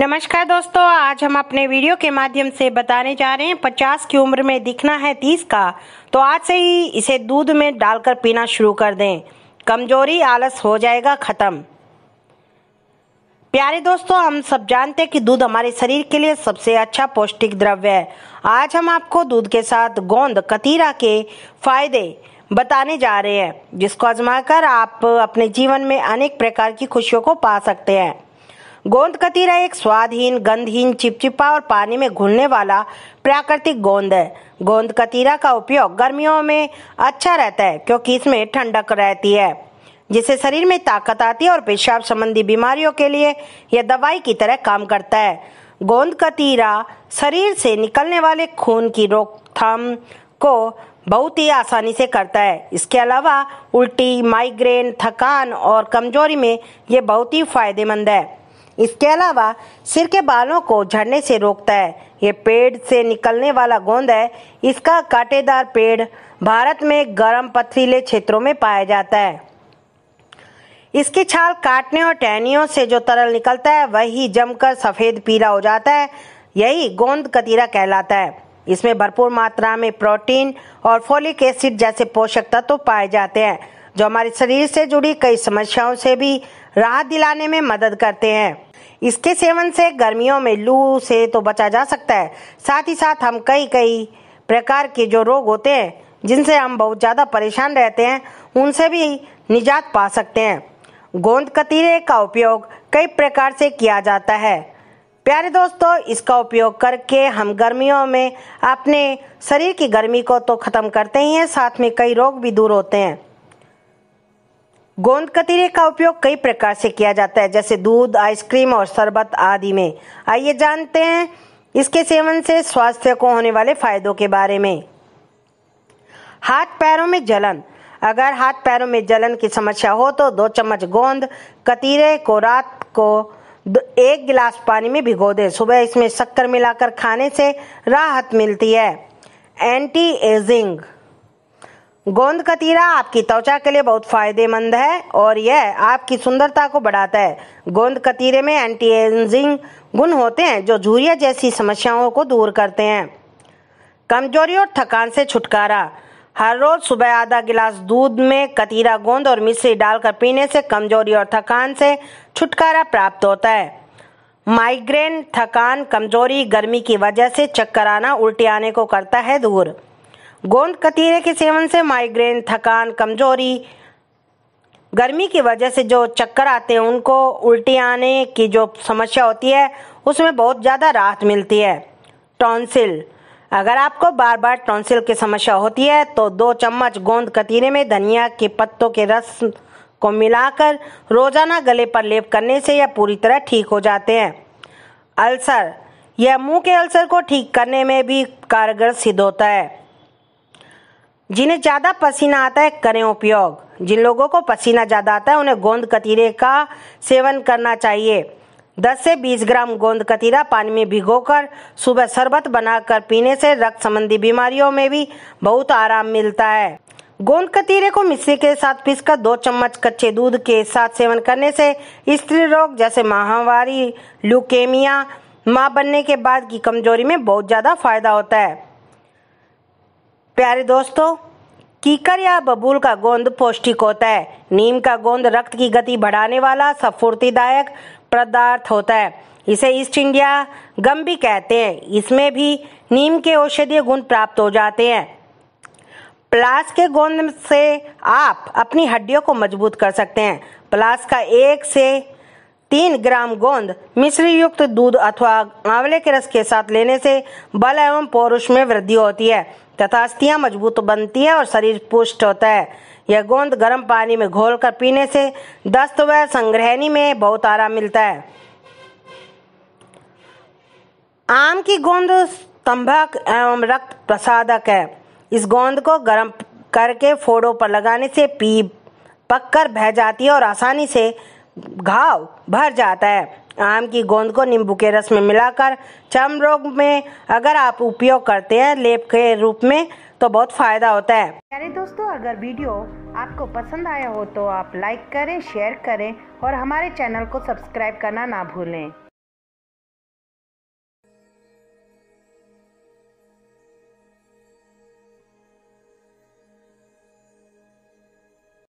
नमस्कार दोस्तों आज हम अपने वीडियो के माध्यम से बताने जा रहे हैं पचास की उम्र में दिखना है तीस का तो आज से ही इसे दूध में डालकर पीना शुरू कर दें कमजोरी आलस हो जाएगा ख़त्म प्यारे दोस्तों हम सब जानते हैं कि दूध हमारे शरीर के लिए सबसे अच्छा पौष्टिक द्रव्य है आज हम आपको दूध के साथ गोंद कतीरा के फायदे बताने जा रहे हैं जिसको आजमाकर आप अपने जीवन में अनेक प्रकार की खुशियों को पा सकते हैं गोंद कतीरा एक स्वादहीन गंधहीन चिपचिपा और पानी में घुलने वाला प्राकृतिक गोंद है गोंद कतीरा का उपयोग गर्मियों में अच्छा रहता है क्योंकि इसमें ठंडक रहती है जिससे शरीर में ताकत आती है और पेशाब संबंधी बीमारियों के लिए यह दवाई की तरह काम करता है गोंद कतीरा शरीर से निकलने वाले खून की रोकथाम को बहुत ही आसानी से करता है इसके अलावा उल्टी माइग्रेन थकान और कमजोरी में ये बहुत ही फायदेमंद है इसके अलावा सिर के बालों को झड़ने से रोकता है ये पेड़ से निकलने वाला गोंद है इसका काटेदार पेड़ भारत में गर्म पथरीले क्षेत्रों में पाया जाता है इसकी छाल काटने और टहनियों से जो तरल निकलता है वही जमकर सफ़ेद पीला हो जाता है यही गोंद कतीरा कहलाता है इसमें भरपूर मात्रा में प्रोटीन और फोलिक एसिड जैसे पोषक तत्व तो पाए जाते हैं जो हमारे शरीर से जुड़ी कई समस्याओं से भी राहत दिलाने में मदद करते हैं इसके सेवन से गर्मियों में लू से तो बचा जा सकता है साथ ही साथ हम कई कई प्रकार के जो रोग होते हैं जिनसे हम बहुत ज़्यादा परेशान रहते हैं उनसे भी निजात पा सकते हैं गोंद कतीरे का उपयोग कई प्रकार से किया जाता है प्यारे दोस्तों इसका उपयोग करके हम गर्मियों में अपने शरीर की गर्मी को तो ख़त्म करते ही हैं साथ में कई रोग भी दूर होते हैं गोंद कतीरे का उपयोग कई प्रकार से किया जाता है जैसे दूध आइसक्रीम और शरबत आदि में आइए जानते हैं इसके सेवन से स्वास्थ्य को होने वाले फायदों के बारे में हाथ पैरों में जलन अगर हाथ पैरों में जलन की समस्या हो तो दो चम्मच गोंद कतीरे को रात को एक गिलास पानी में भिगो दें सुबह इसमें शक्कर मिलाकर खाने से राहत मिलती है एंटी एजिंग गोंद का तीरा आपकी त्वचा के लिए बहुत फायदेमंद है और यह आपकी सुंदरता को बढ़ाता है गोंद कतीरे में एंटी एजिंग गुण होते हैं जो झूरिया जैसी समस्याओं को दूर करते हैं कमजोरी और थकान से छुटकारा हर रोज सुबह आधा गिलास दूध में कतीरा गोंद और मिश्री डालकर पीने से कमजोरी और थकान से छुटकारा प्राप्त होता है माइग्रेन थकान कमजोरी गर्मी की वजह से चक्कर आना उल्टी आने को करता है दूर गोंद कतीरे के सेवन से माइग्रेन थकान कमजोरी गर्मी की वजह से जो चक्कर आते हैं उनको उल्टी आने की जो समस्या होती है उसमें बहुत ज़्यादा राहत मिलती है टॉन्सिल अगर आपको बार बार टॉन्सिल की समस्या होती है तो दो चम्मच गोंद कतीरे में धनिया के पत्तों के रस को मिलाकर रोजाना गले पर लेप करने से यह पूरी तरह ठीक हो जाते हैं अल्सर यह मुंह के अल्सर को ठीक करने में भी कारगर सिद्ध होता है जिन्हें ज़्यादा पसीना आता है करें उपयोग जिन लोगों को पसीना ज़्यादा आता है उन्हें गोंद कतीरे का सेवन करना चाहिए 10 से 20 ग्राम गोंद कतीरा पानी में भिगोकर सुबह शरबत बनाकर पीने से रक्त संबंधी बीमारियों में भी बहुत आराम मिलता है गोंद कतीरे को मिश्री के साथ पीसकर दो चम्मच कच्चे दूध के साथ सेवन करने से स्त्री रोग जैसे माहवारी लुकेमिया माँ बनने के बाद की कमजोरी में बहुत ज़्यादा फायदा होता है प्यारे दोस्तों कीकर या बबूल का गोंद पौष्टिक होता है नीम का गोंद रक्त की गति बढ़ाने वाला सफूर्तिदायक पदार्थ होता है इसे ईस्ट इंडिया गम भी कहते हैं इसमें भी नीम के औषधीय गुण प्राप्त हो जाते हैं प्लास के गोंद से आप अपनी हड्डियों को मजबूत कर सकते हैं प्लास का एक से तीन ग्राम गोंद मिश्री युक्त दूध अथवा आंवले के रस के साथ लेने से बल एवं पौरुष में वृद्धि होती है तथा अस्थियाँ मजबूत बनती हैं और शरीर पुष्ट होता है यह गोंद गर्म पानी में घोलकर पीने से दस्त व संग्रहणी में बहुत आराम मिलता है आम की गोंद स्तंभक एवं रक्त प्रसादक है इस गोंद को गर्म करके फोड़ों पर लगाने से पी पककर बह जाती है और आसानी से घाव भर जाता है आम की गोंद को नींबू के रस में मिलाकर चर्म रोग में अगर आप उपयोग करते हैं लेप के रूप में तो बहुत फायदा होता है प्यारे दोस्तों अगर वीडियो आपको पसंद आया हो तो आप लाइक करें शेयर करें और हमारे चैनल को सब्सक्राइब करना ना भूलें